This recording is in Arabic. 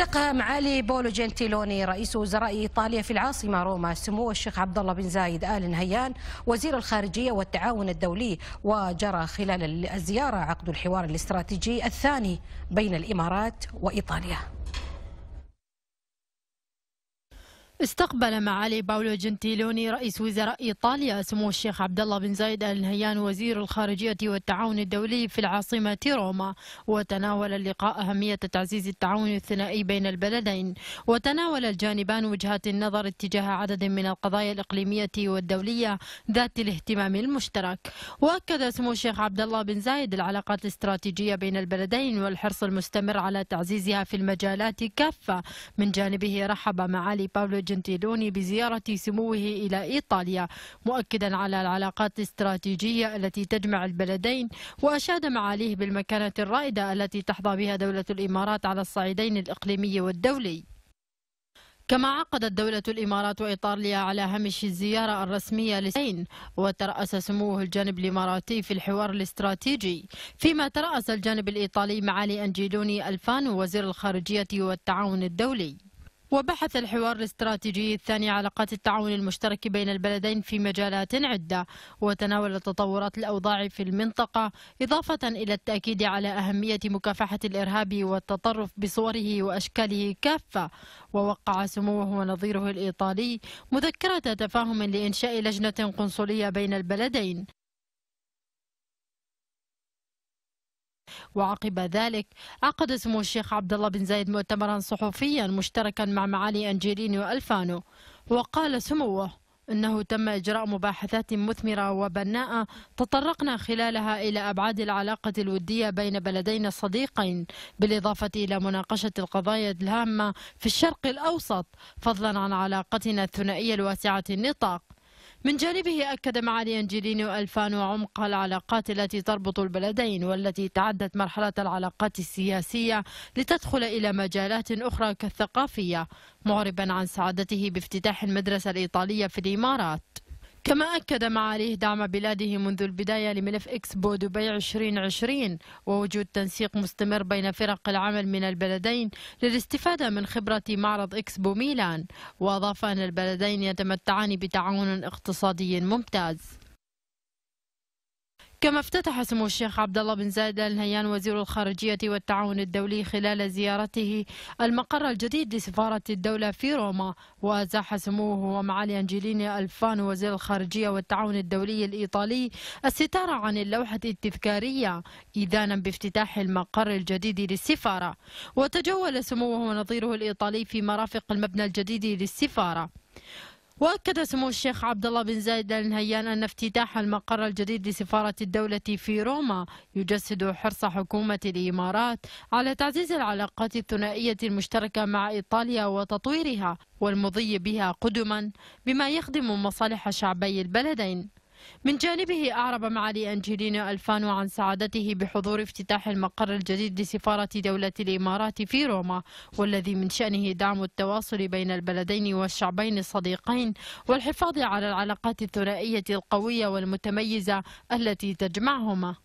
التقى معالي بولو جنتيلوني رئيس وزراء ايطاليا في العاصمه روما سمو الشيخ عبد الله بن زايد ال نهيان وزير الخارجيه والتعاون الدولي وجرى خلال الزياره عقد الحوار الاستراتيجي الثاني بين الامارات وايطاليا استقبل معالي باولو جنتيلوني رئيس وزراء ايطاليا سمو الشيخ عبد الله بن زايد ال نهيان وزير الخارجيه والتعاون الدولي في العاصمه روما وتناول اللقاء اهميه تعزيز التعاون الثنائي بين البلدين وتناول الجانبان وجهات النظر اتجاه عدد من القضايا الاقليميه والدوليه ذات الاهتمام المشترك واكد سمو الشيخ عبد الله بن زايد العلاقات الاستراتيجيه بين البلدين والحرص المستمر على تعزيزها في المجالات كافه من جانبه رحب معالي باولو جنتيلوني جنتيلوني بزيارة سموه إلى إيطاليا مؤكدا على العلاقات الاستراتيجية التي تجمع البلدين وأشاد معاليه بالمكانة الرائدة التي تحظى بها دولة الإمارات على الصعيدين الإقليمي والدولي كما عقدت دولة الإمارات وإيطاليا على هامش الزيارة الرسمية لسين وترأس سموه الجانب الإماراتي في الحوار الاستراتيجي فيما ترأس الجانب الإيطالي معالي أنجيلوني ألفان وزير الخارجية والتعاون الدولي وبحث الحوار الاستراتيجي الثاني علاقات التعاون المشترك بين البلدين في مجالات عدة وتناول تطورات الأوضاع في المنطقة إضافة إلى التأكيد على أهمية مكافحة الإرهاب والتطرف بصوره وأشكاله كافة ووقع سموه ونظيره الإيطالي مذكرة تفاهم لإنشاء لجنة قنصلية بين البلدين وعقب ذلك عقد سمو الشيخ عبد الله بن زايد مؤتمرا صحفيا مشتركا مع معالي أنجيليني وألفانو وقال سموه انه تم اجراء مباحثات مثمره وبناءه تطرقنا خلالها الى ابعاد العلاقه الوديه بين بلدينا الصديقين بالاضافه الى مناقشه القضايا الهامه في الشرق الاوسط فضلا عن علاقتنا الثنائيه الواسعه النطاق من جانبه أكد معالي أنجيلينو ألفان وعمق العلاقات التي تربط البلدين والتي تعدت مرحلة العلاقات السياسية لتدخل إلى مجالات أخرى كالثقافية معربا عن سعادته بافتتاح المدرسة الإيطالية في الإمارات كما أكد معاليه دعم بلاده منذ البداية لملف إكسبو دبي 2020 ووجود تنسيق مستمر بين فرق العمل من البلدين للاستفادة من خبرة معرض إكسبو ميلان وأضاف أن البلدين يتمتعان بتعاون اقتصادي ممتاز كما افتتح سمو الشيخ عبد الله بن زايد ال نهيان وزير الخارجية والتعاون الدولي خلال زيارته المقر الجديد لسفارة الدولة في روما وأزاح سموه ومعالي أنجيليني ألفانو وزير الخارجية والتعاون الدولي الإيطالي الستارة عن اللوحة التذكارية إذانا بافتتاح المقر الجديد للسفارة وتجول سموه ونظيره الإيطالي في مرافق المبنى الجديد للسفارة واكد سمو الشيخ عبد الله بن زايد ال نهيان ان افتتاح المقر الجديد لسفاره الدوله في روما يجسد حرص حكومه الامارات على تعزيز العلاقات الثنائيه المشتركه مع ايطاليا وتطويرها والمضي بها قدما بما يخدم مصالح شعبي البلدين من جانبه أعرب معالي أنجلينا ألفانو عن سعادته بحضور افتتاح المقر الجديد لسفارة دولة الإمارات في روما والذي من شأنه دعم التواصل بين البلدين والشعبين الصديقين والحفاظ على العلاقات الثنائية القوية والمتميزة التي تجمعهما